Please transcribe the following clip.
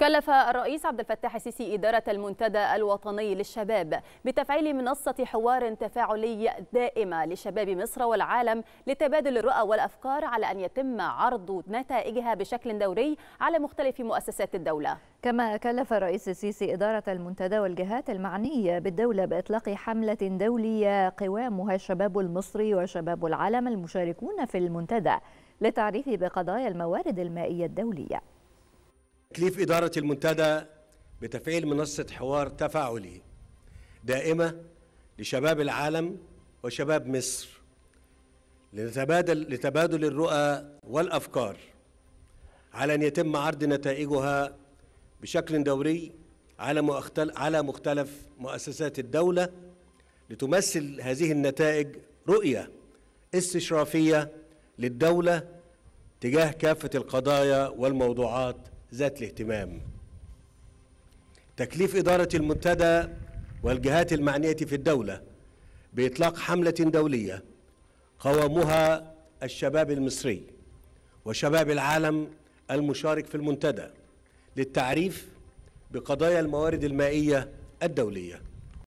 كلف الرئيس عبد الفتاح السيسي إدارة المنتدى الوطني للشباب بتفعيل منصة حوار تفاعلي دائمة لشباب مصر والعالم لتبادل الرؤى والأفكار على أن يتم عرض نتائجها بشكل دوري على مختلف مؤسسات الدولة كما كلف الرئيس السيسي إدارة المنتدى والجهات المعنية بالدولة بإطلاق حملة دولية قوامها الشباب المصري وشباب العالم المشاركون في المنتدى للتعريف بقضايا الموارد المائية الدولية تكليف إدارة المنتدى بتفعيل منصة حوار تفاعلي دائمة لشباب العالم وشباب مصر لتبادل, لتبادل الرؤى والأفكار على أن يتم عرض نتائجها بشكل دوري على على مختلف مؤسسات الدولة لتمثل هذه النتائج رؤية استشرافية للدولة تجاه كافة القضايا والموضوعات ذات الاهتمام تكليف إدارة المنتدى والجهات المعنية في الدولة بإطلاق حملة دولية قوامها الشباب المصري وشباب العالم المشارك في المنتدى للتعريف بقضايا الموارد المائية الدولية